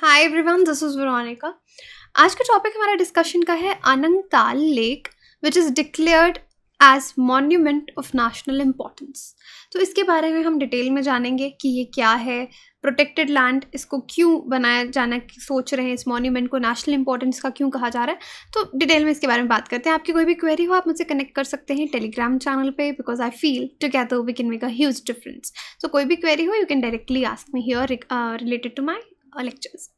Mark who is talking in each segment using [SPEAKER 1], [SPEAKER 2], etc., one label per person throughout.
[SPEAKER 1] hi everyone this is Veronica आज का topic हमारा डिस्कशन का है Anangtal lake which is declared as monument of national importance तो इसके बारे में हम डिटेल में जानेंगे कि ये क्या है प्रोटेक्टेड लैंड इसको क्यों बनाया जाना सोच रहे हैं इस मॉन्यूमेंट को नेशनल इंपॉर्टेंस का क्यों कहा जा रहा है तो डिटेल में इसके बारे में बात करते हैं आपकी कोई भी क्वेरी हो आप मुझसे कनेक्ट कर सकते हैं टेलीग्राम चैनल पे because I feel together we can make a huge difference तो कोई भी क्वेरी हो you can directly ask me here related to my lectures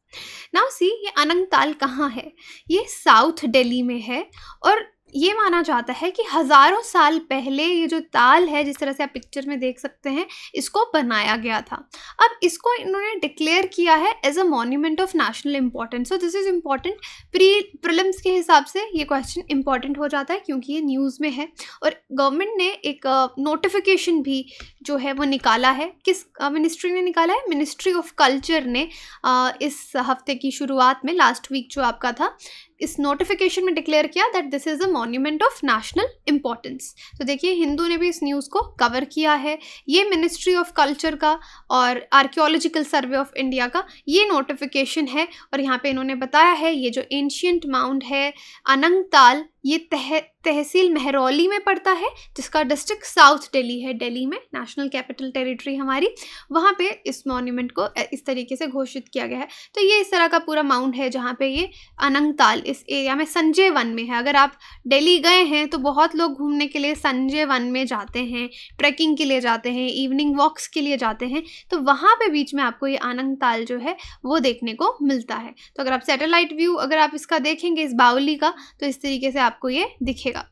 [SPEAKER 1] now see ये अनंगताल कहाँ है ये साउथ दिल्ली में है और ये माना जाता है कि हज़ारों साल पहले ये जो ताल है जिस तरह से आप पिक्चर में देख सकते हैं इसको बनाया गया था अब इसको इन्होंने डिक्लेयर किया है as a monument of national importance so this is important pre prelims के हिसाब से ये क्वेश्चन इंपॉर्टेंट हो जाता है क्योंकि ये न्यूज़ में है और गवर्नमेंट ने एक नोटिफिकेशन uh, भी जो है वो निकाला है किस मिनिस्ट्री uh, ने निकाला है मिनिस्ट्री ऑफ कल्चर ने uh, इस हफ्ते की शुरुआत में लास्ट वीक जो आपका था इस नोटिफिकेशन में डिक्लेयर किया that this is a monument of national importance तो देखिए हिंदू ने भी इस न्यूज़ को कवर किया है ये मिनिस्ट्री ऑफ कल्चर का और आर्क्योलॉजिकल सर्वे ऑफ इंडिया का ये नोटिफिकेशन है और यहाँ पे इन्होंने बताया है ये जो एंशियंट माउंट है अनंगताल ये तह तहसील महरौली में पड़ता है जिसका डिस्ट्रिक्ट साउथ दिल्ली है दिल्ली में नेशनल कैपिटल टेरिटरी हमारी वहाँ पे इस मॉन्यूमेंट को इस तरीके से घोषित किया गया है तो ये इस तरह का पूरा माउंट है जहाँ पे ये अनंगताल इस एरिया में संजय वन में है अगर आप दिल्ली गए हैं तो बहुत लोग घूमने के लिए संजय वन में जाते हैं ट्रैकिंग के लिए जाते हैं इवनिंग वॉक्स के लिए जाते हैं तो वहाँ पर बीच में आपको ये अनंगताल जो है वो देखने को मिलता है तो अगर आप सेटेलाइट व्यू अगर आप इसका देखेंगे इस बावली का तो इस तरीके से आपको ये दिखेगा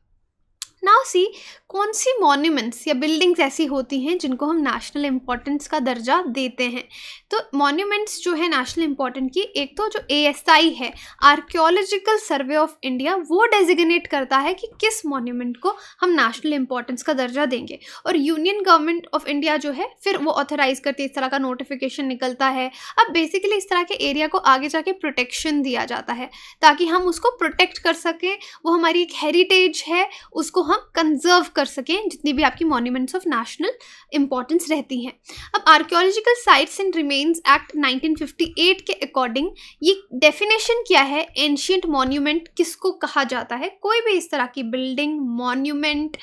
[SPEAKER 1] नाउ सी कौन सी मॉन्यूमेंट्स या बिल्डिंग्स ऐसी होती हैं जिनको हम नेशनल इंपॉर्टेंस का दर्जा देते हैं तो मॉन्यूमेंट्स जो है नेशनल इंपॉर्टेंट की एक तो जो ए है आर्क्योलॉजिकल सर्वे ऑफ इंडिया वो डेजिग्नेट करता है कि किस मॉन्यूमेंट को हम नेशनल इंपॉर्टेंस का दर्जा देंगे और यूनियन गवर्नमेंट ऑफ इंडिया जो है फिर वो ऑथोराइज करती है इस तरह का नोटिफिकेशन निकलता है अब बेसिकली इस तरह के एरिया को आगे जाके प्रोटेक्शन दिया जाता है ताकि हम उसको प्रोटेक्ट कर सकें वो हमारी एक हेरिटेज है उसको हम हम कंजर्व कर सकें जितनी भी आपकी मॉन्यूमेंट्स ऑफ नेशनल इंपॉर्टेंस रहती हैं अब archaeological sites and remains act 1958 के अकॉर्डिंग ये डेफिनेशन क्या है एंशियंट मॉन्यूमेंट किसको कहा जाता है कोई भी इस तरह की बिल्डिंग मॉन्यूमेंट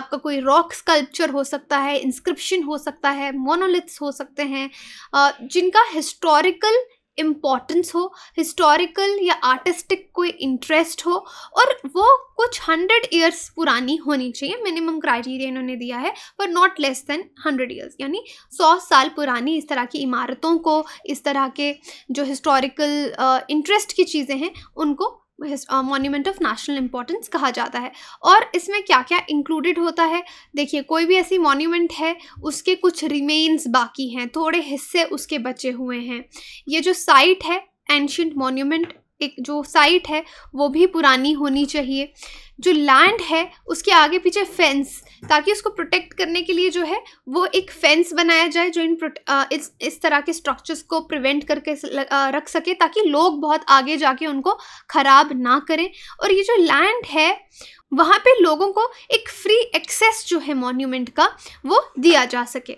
[SPEAKER 1] आपका कोई रॉक स्कल्पचर हो सकता है इंस्क्रिप्शन हो सकता है मोनोलिथ्स हो सकते हैं जिनका हिस्टोरिकल इम्पोर्टेंस हो हिस्टोरिकल या आर्टिस्टिक कोई इंटरेस्ट हो और वो कुछ हंड्रेड ईयर्स पुरानी होनी चाहिए मिनिमम क्राइटेरिया इन्होंने दिया है पर not less than hundred years यानी सौ साल पुरानी इस तरह की इमारतों को इस तरह के जो हिस्टोरिकल इंटरेस्ट की चीज़ें हैं उनको मोन्यूमेंट ऑफ नेशनल इंपॉर्टेंस कहा जाता है और इसमें क्या क्या इंक्लूडेड होता है देखिए कोई भी ऐसी मोन्यूमेंट है उसके कुछ रिमेन्स बाकी हैं थोड़े हिस्से उसके बचे हुए हैं ये जो साइट है एंशंट मोन्यूमेंट एक जो साइट है वो भी पुरानी होनी चाहिए जो लैंड है उसके आगे पीछे फेंस ताकि उसको प्रोटेक्ट करने के लिए जो है वो एक फेंस बनाया जाए जो इन इस इस तरह के स्ट्रक्चर्स को प्रिवेंट करके रख सके ताकि लोग बहुत आगे जाके उनको ख़राब ना करें और ये जो लैंड है वहाँ पे लोगों को एक फ्री एक्सेस जो है मॉन्यूमेंट का वो दिया जा सके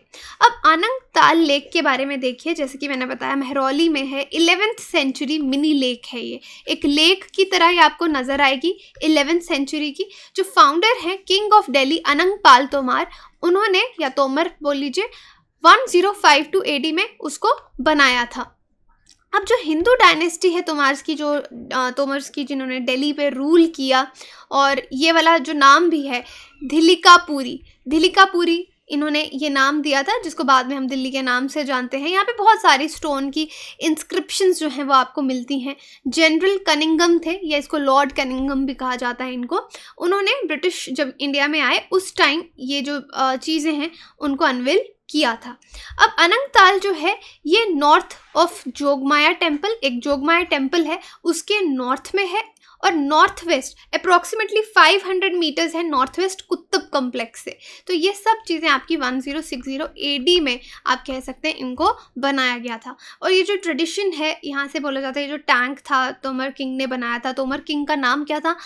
[SPEAKER 1] अब आनंग ताल लेक के बारे में देखिए जैसे कि मैंने बताया महरौली में है इलेवेंथ सेंचुरी मिनी लेक है ये एक लेक की तरह ही आपको नज़र आएगी इलेवेंथ सेंचुरी की जो फाउंडर हैं किंग ऑफ डेली अनंग पाल तोमार उन्होंने या तोमर बोल लीजिए वन टू ए में उसको बनाया था अब जो हिंदू डायनेस्टी है तोमार्स की जो तोमर्स की जिन्होंने दिल्ली पे रूल किया और ये वाला जो नाम भी है धिलिकापुरी धिलिकापुरी इन्होंने ये नाम दिया था जिसको बाद में हम दिल्ली के नाम से जानते हैं यहाँ पे बहुत सारी स्टोन की इंस्क्रिप्शंस जो हैं वो आपको मिलती हैं जनरल कनिंगम थे या इसको लॉर्ड कनिंगम भी कहा जाता है इनको उन्होंने ब्रिटिश जब इंडिया में आए उस टाइम ये जो चीज़ें हैं उनको अनविल किया था अब अनंगताल जो है ये नॉर्थ ऑफ जोगमाया टेम्पल एक जोगमाया टेम्पल है उसके नॉर्थ में है और नॉर्थ वेस्ट अप्रॉक्सीमेटली 500 मीटर्स है नॉर्थ वेस्ट कुत्तब कम्प्लेक्स से तो ये सब चीज़ें आपकी 1060 डी में आप कह सकते हैं इनको बनाया गया था और ये जो ट्रेडिशन है यहाँ से बोला जाता है ये जो टैंक था तोमर किंग ने बनाया था तोमर किंग का नाम क्या था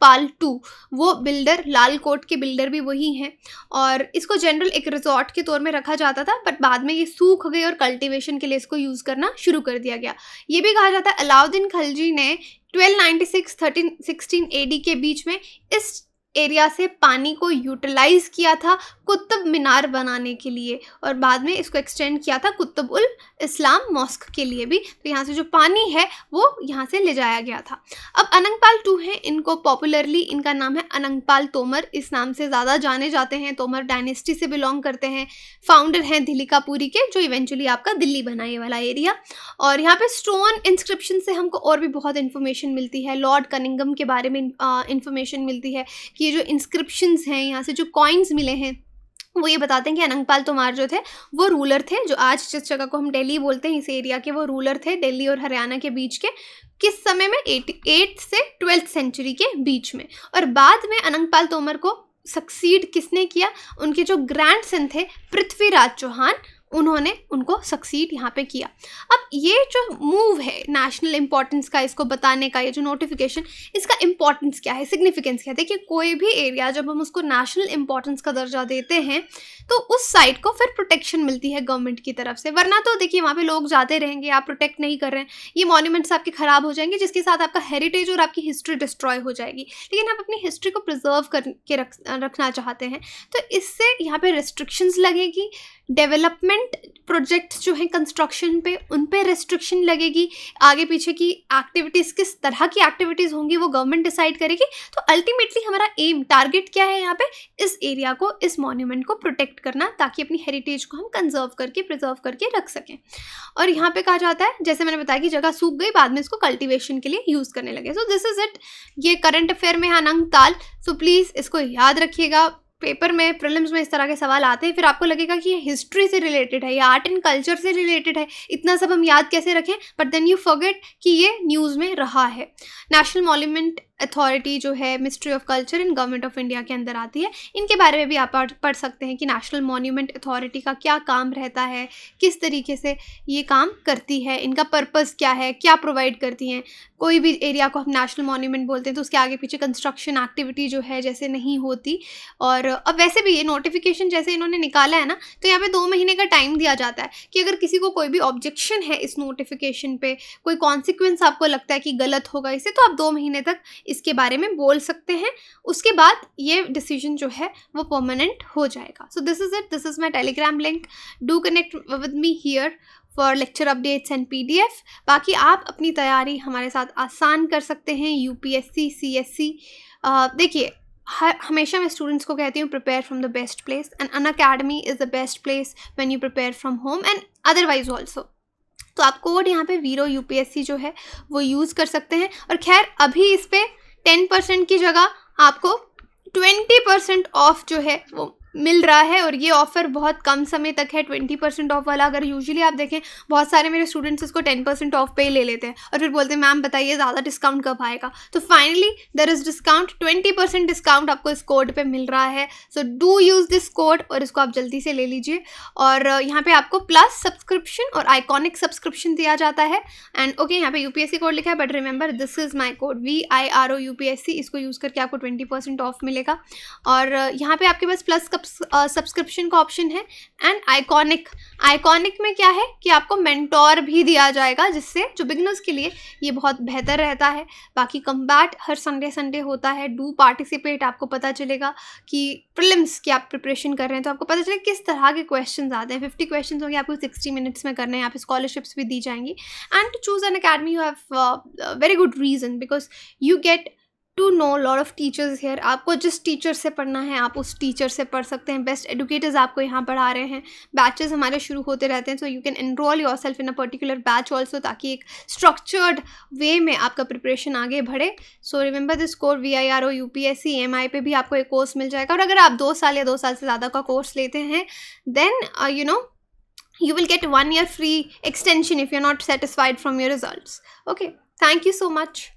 [SPEAKER 1] पाल टू वो बिल्डर लाल कोट के बिल्डर भी वही हैं और इसको जनरल एक रिजॉर्ट के तौर में रखा जाता था बट बाद में ये सूख गई और कल्टिवेशन के लिए इसको यूज़ यूज़ करना शुरू कर दिया गया ये भी कहा जाता है अलाउद्दीन खलजी ने 1296 1316 एडी के बीच में इस एरिया से पानी को यूटिलाइज़ किया था कुतुब मीनार बनाने के लिए और बाद में इसको एक्सटेंड किया था कुतुब उल इस्लाम मॉस्क के लिए भी तो यहाँ से जो पानी है वो यहाँ से ले जाया गया था अब अनंगपाल टू हैं इनको पॉपुलरली इनका नाम है अनंगपाल तोमर इस नाम से ज़्यादा जाने जाते हैं तोमर डायनेस्टी से बिलोंग करते हैं फाउंडर हैं पूरी के जो इवेंचुअली आपका दिल्ली बना ये वाला एरिया और यहाँ पर स्टोन इंस्क्रिप्शन से हमको और भी बहुत इन्फॉर्मेशन मिलती है लॉर्ड कनिंगम के बारे में इन्फॉर्मेशन मिलती है कि ये जो इंस्क्रिप्शन हैं यहाँ से जो कॉइन्स मिले हैं वो ये बताते हैं कि अनंगपाल तोमार जो थे वो रूलर थे जो आज जिस जगह को हम दिल्ली बोलते हैं इस एरिया के वो रूलर थे दिल्ली और हरियाणा के बीच के किस समय में एट एट्थ से ट्वेल्थ सेंचुरी के बीच में और बाद में अनंगपाल तोमर को सक्सीड किसने किया उनके जो ग्रैंड सन थे पृथ्वीराज चौहान उन्होंने उनको सक्सीड यहाँ पे किया अब ये जो मूव है नेशनल इंपॉर्टेंस का इसको बताने का ये जो नोटिफिकेशन इसका इंपॉर्टेंस क्या है सिग्निफिकेंस क्या है देखिए कोई भी एरिया जब हम उसको नेशनल इंपॉर्टेंस का दर्जा देते हैं तो उस साइट को फिर प्रोटेक्शन मिलती है गवर्नमेंट की तरफ से वरना तो देखिए वहाँ पर लोग जाते रहेंगे आप प्रोटेक्ट नहीं कर रहे हैं ये मॉन्यूमेंट्स आपके ख़राब हो जाएंगे जिसके साथ आपका हेरिटेज और आपकी हिस्ट्री डिस्ट्रॉय हो जाएगी लेकिन आप अपनी हिस्ट्री को प्रिजर्व करके रख रखना चाहते हैं तो इससे यहाँ पर रिस्ट्रिक्शंस लगेगी डेवलपमेंट प्रोजेक्ट्स जो हैं कंस्ट्रक्शन पे उन पे रेस्ट्रिक्शन लगेगी आगे पीछे की एक्टिविटीज़ किस तरह की एक्टिविटीज़ होंगी वो गवर्नमेंट डिसाइड करेगी तो अल्टीमेटली हमारा एम टारगेट क्या है यहाँ पे इस एरिया को इस मॉन्यूमेंट को प्रोटेक्ट करना ताकि अपनी हेरिटेज को हम कंजर्व करके प्रिजर्व करके रख सकें और यहाँ पर कहा जाता है जैसे मैंने बताया कि जगह सूख गई बाद में इसको कल्टिवेशन के लिए यूज़ करने लगे सो दिस इज़ इट ये करंट अफेयर में है अनंग ताल सो प्लीज़ इसको याद रखिएगा पेपर में प्रिलिम्स में इस तरह के सवाल आते हैं फिर आपको लगेगा कि ये हिस्ट्री से रिलेटेड है या आर्ट एंड कल्चर से रिलेटेड है इतना सब हम याद कैसे रखें बट देन यू फॉरगेट कि ये न्यूज़ में रहा है नेशनल मॉन्यूमेंट अथॉरिटी जो है ministry of culture and government of India के अंदर आती है इनके बारे में भी आप पढ़ सकते हैं कि नेशनल मोन्यूमेंट अथॉरिटी का क्या काम रहता है किस तरीके से ये काम करती है इनका पर्पस क्या है क्या प्रोवाइड करती हैं कोई भी एरिया को हम नेशनल मोन्यूमेंट बोलते हैं तो उसके आगे पीछे कंस्ट्रक्शन एक्टिविटी जो है जैसे नहीं होती और अब वैसे भी ये नोटिफिकेशन जैसे इन्होंने निकाला है ना तो यहाँ पे दो महीने का टाइम दिया जाता है कि अगर किसी को कोई भी ऑब्जेक्शन है इस नोटिफिकेशन पे कोई कॉन्सिक्वेंस आपको लगता है कि गलत होगा इसे तो आप दो महीने तक इसके बारे में बोल सकते हैं उसके बाद ये डिसीजन जो है वो परमानेंट हो जाएगा so this is it this is my Telegram link do connect with me here for lecture updates and P D F बाकी आप अपनी तैयारी हमारे साथ आसान कर सकते हैं U P S C C S C देखिए हर हमेशा मैं स्टूडेंट्स को कहती हूँ prepare from the best place and Unacademy is the best place when you prepare from home and otherwise also तो आप कोड यहाँ पे वीरो यूपीएससी जो है वो यूज़ कर सकते हैं और खैर अभी इस पर टेन परसेंट की जगह आपको ट्वेंटी परसेंट ऑफ जो है वो मिल रहा है और ये ऑफ़र बहुत कम समय तक है ट्वेंटी परसेंट ऑफ वाला अगर यूजुअली आप देखें बहुत सारे मेरे स्टूडेंट्स इसको टेन परसेंट ऑफ पे ही ले लेते हैं और फिर बोलते हैं मैम बताइए ज़्यादा डिस्काउंट कब आएगा तो finally there is discount twenty percent discount आपको इस कोड पर मिल रहा है so do use this code और इसको आप जल्दी से ले लीजिए और यहाँ पर आपको प्लस सब्सक्रिप्शन और आइकॉनिक सब्सक्रिप्शन दिया जाता है एंड ओके यहाँ पर यू कोड लिखा है but remember this is my code V I R O U इसको यूज़ करके आपको ट्वेंटी परसेंट ऑफ मिलेगा और यहाँ पर आपके पास प्लस का सब्सक्रिप्शन uh, का ऑप्शन है एंड आइकॉनिक आइकॉनिक में क्या है कि आपको मेंटोर भी दिया जाएगा जिससे जो बिगनर्स के लिए ये बहुत बेहतर रहता है बाकी कम्बैट हर संडे संडे होता है डू पार्टिसिपेट आपको पता चलेगा कि प्रिलिम्स की आप प्रिपरेशन कर रहे हैं तो आपको पता चलेगा किस तरह के क्वेश्चन आते हैं फिफ्टी क्वेश्चन होंगे आपको सिक्सटी मिनट्स में करने हैं आप स्कॉलरशिप्स भी दी जाएंगी and to choose Unacademy you have very good reason because you get to know lot of teachers here आपको जिस टीचर से पढ़ना है आप उस टीचर से पढ़ सकते हैं बेस्ट एडुकेटर्स आपको यहाँ पढ़ा रहे हैं बैचेस हमारे शुरू होते रहते हैं so you can enroll yourself in a particular batch also ताकि एक स्ट्रक्चर्ड वे में आपका प्रिपरेशन आगे बढ़े so remember this code V I R O U P S C M I पे भी आपको एक कोर्स मिल जाएगा और अगर आप दो साल या दो साल से ज़्यादा का कोर्स लेते हैं then you know will get one year free extension if you are not satisfied from your result okay thank you so much